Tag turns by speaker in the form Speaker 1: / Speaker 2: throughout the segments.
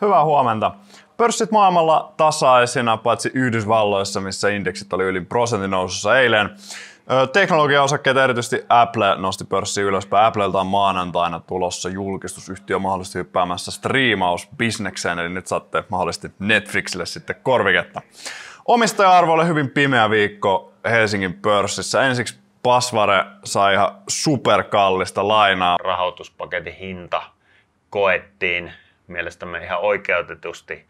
Speaker 1: Hyvää huomenta. Pörssit maailmalla tasaisina, paitsi Yhdysvalloissa, missä indeksit oli yli prosentin nousussa eilen. Teknologiaosakkeet, erityisesti Apple, nosti pörssi ylöspäin. Applelta on maanantaina tulossa julkistusyhtiö mahdollisesti hyppäämässä striimausbisnekseen, eli nyt saatte mahdollisesti Netflixille sitten korviketta. Omistaja-arvo oli hyvin pimeä viikko Helsingin pörssissä. Ensiksi Pasvare sai ihan superkallista lainaa. Rahoituspaketin hinta koettiin mielestämme ihan oikeutetusti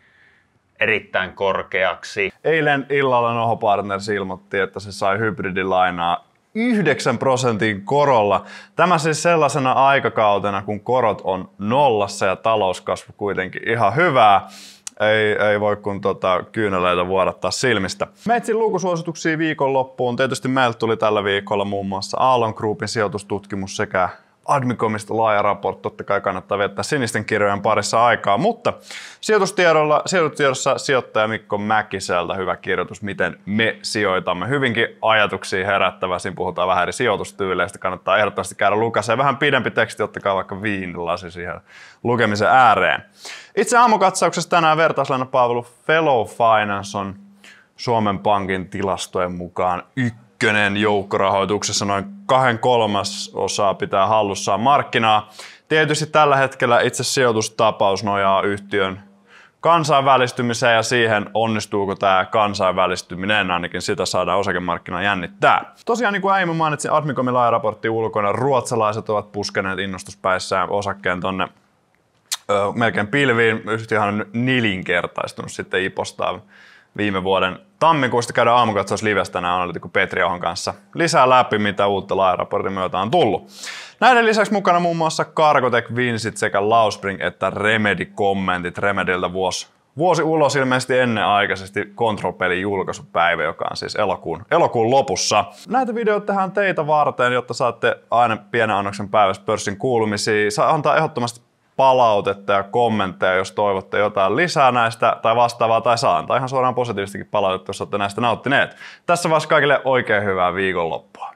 Speaker 1: erittäin korkeaksi. Eilen illalla Noho Partners ilmoitti, että se sai hybridilainaa 9 prosentin korolla. Tämä siis sellaisena aikakautena, kun korot on nollassa ja talouskasvu kuitenkin ihan hyvää. Ei, ei voi kun tota, kyyneleitä vuodattaa silmistä. Metsin lukusuosituksia viikonloppuun. Tietysti meiltä tuli tällä viikolla muun muassa Aallon Groupin sijoitustutkimus sekä Admicomista laaja raportti, totta kai kannattaa viettää sinisten kirjojen parissa aikaa, mutta sijoitustiedolla, sijoitustiedossa sijoittaja Mikko Mäkiseltä hyvä kirjoitus, miten me sijoitamme. Hyvinkin ajatuksia herättävä, siinä puhutaan vähän eri sijoitustyyleistä, kannattaa ehdottomasti käydä lukaseen. Vähän pidempi teksti, ottakaa vaikka viinilasi siihen lukemisen ääreen. Itse aamukatsauksessa tänään vertaislainapalvelu Fellow Finance on Suomen Pankin tilastojen mukaan yksi joukkorahoituksessa noin kahden kolmas osaa pitää hallussaan markkinaa. Tietysti tällä hetkellä itse sijoitustapaus nojaa yhtiön kansainvälistymiseen ja siihen onnistuuko tämä kansainvälistyminen, ainakin sitä saadaan osakemarkkina jännittää. Tosiaan niin kuin aiemmin mainitsin, Admicomin raportti ulkona, ruotsalaiset ovat puskeneet innostuspäissään osakkeen tonne ö, melkein pilviin. Yhtiöhän on nelinkertaistunut sitten ipostaan viime vuoden tammikuusta käydään aamukatsaus livestä tänään analytikko Petri Ohon kanssa lisää läpi, mitä uutta laajaraportin myötä on tullut. Näiden lisäksi mukana muun muassa Cargotec Vinsit sekä Lauspring että Remedy-kommentit Remediltä vuosi vuosi ulos ilmeisesti ennenaikaisesti Control-pelin julkaisupäivä, joka on siis elokuun, elokuun lopussa. Näitä videoita tehdään teitä varten, jotta saatte aina pienen annoksen päivässä pörssin kuulumisia. Saa antaa ehdottomasti palautetta ja kommentteja, jos toivotte jotain lisää näistä tai vastaavaa tai saan. Tai ihan suoraan positiivistakin palautetta, jos olette näistä nauttineet. Tässä vaiheessa kaikille oikein hyvää viikonloppua.